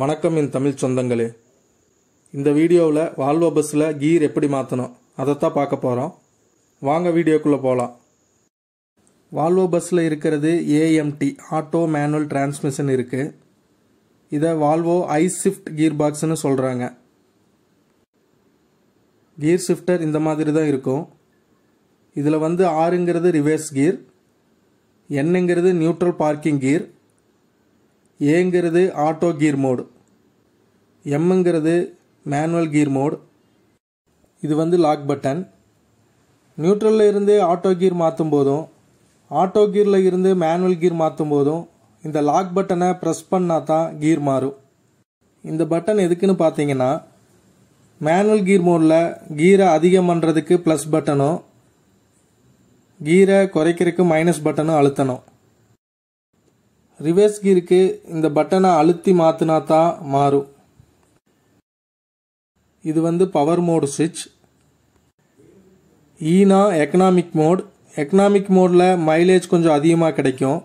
வணக்கம் என் தமிழ் சொந்தங்களே இந்த வீடியோவில் வால்வோ பஸ்ஸில் கீர் எப்படி மாற்றணும் அதைத்தான் பார்க்க போகிறோம் வாங்க வீடியோக்குள்ளே போகலாம் வால்வோ பஸ்ஸில் இருக்கிறது ஏஎம்டி ஆட்டோ மேனுவல் டிரான்ஸ்மிஷன் இருக்குது இதை வால்வோ ஐ ஷிஃப்ட் கீர் பாக்ஸ்னு சொல்கிறாங்க கீர் ஷிஃப்டர் இந்த மாதிரி தான் இருக்கும் இதில் வந்து ஆறுங்கிறது ரிவர்ஸ் கீர் என்னங்கிறது நியூட்ரல் பார்க்கிங் கீர் ஏங்கிறது ஆட்டோ கீர் மோடு எம்முங்கிறது மேனுவல் கீர் மோடு இது வந்து லாக் பட்டன் நியூட்ரலில் இருந்து ஆட்டோ கீர் மாற்றும் போதும் ஆட்டோ கீரில் இருந்து மேனுவல் கீர் மாற்றும் போதும் இந்த லாக் பட்டனை ப்ரெஸ் பண்ணால் தான் கீர் மாறும் இந்த பட்டன் எதுக்குன்னு பார்த்தீங்கன்னா மேனுவல் கீர் மோடில் கீரை அதிகம் பண்ணுறதுக்கு ப்ளஸ் பட்டனும் கீரை குறைக்கிறதுக்கு மைனஸ் பட்டனும் அழுத்தணும் ரிவேஸ் கீருக்கு இந்த பட்டனை அழுத்தி மாற்றினா தான் மாறும் இது வந்து பவர் மோடு சுவிட்ச் ஈனா எக்கனாமிக் மோட் எக்கனாமிக் மோடில் மைலேஜ் கொஞ்சம் அதிகமாக கிடைக்கும்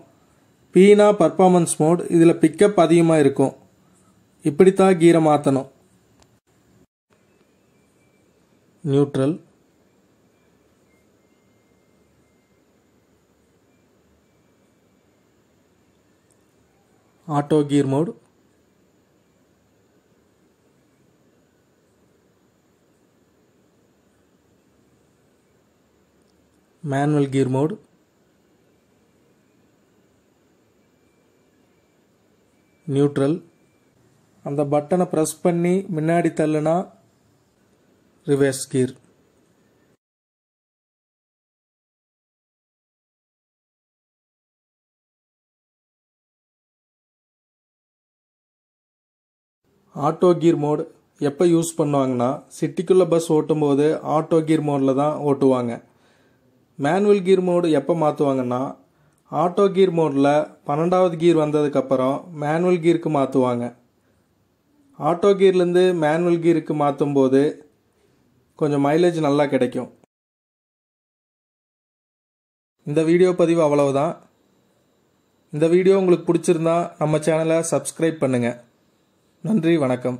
பீனா பர்ஃபாமன்ஸ் மோட் இதில் பிக்கப் அதிகமாக இருக்கும் இப்படித்தான் கீரை மாற்றணும் neutral auto gear mode manual gear mode neutral அந்த பட்டனை ப்ரெஸ் பண்ணி முன்னாடி தள்ளுனா reverse gear auto gear mode எப்போ யூஸ் பண்ணுவாங்கன்னா சிட்டிக்குள்ளே பஸ் ஓட்டும் போது ஆட்டோ கீர் மோடில் தான் ஓட்டுவாங்க மேனுவல் கீர் மோடு எப்போ மாற்றுவாங்கன்னா ஆட்டோ கீர் மோடில் பன்னெண்டாவது கீர் வந்ததுக்கப்புறம் மேனுவல் கீருக்கு மாற்றுவாங்க ஆட்டோ கீர்லேருந்து மேனுவல் கீருக்கு மாற்றும் போது கொஞ்சம் மைலேஜ் நல்லா கிடைக்கும் இந்த வீடியோ பதிவு அவ்வளவுதான் இந்த வீடியோ உங்களுக்கு பிடிச்சிருந்தா நம்ம சேனலை சப்ஸ்கிரைப் பண்ணுங்கள் நன்றி வணக்கம்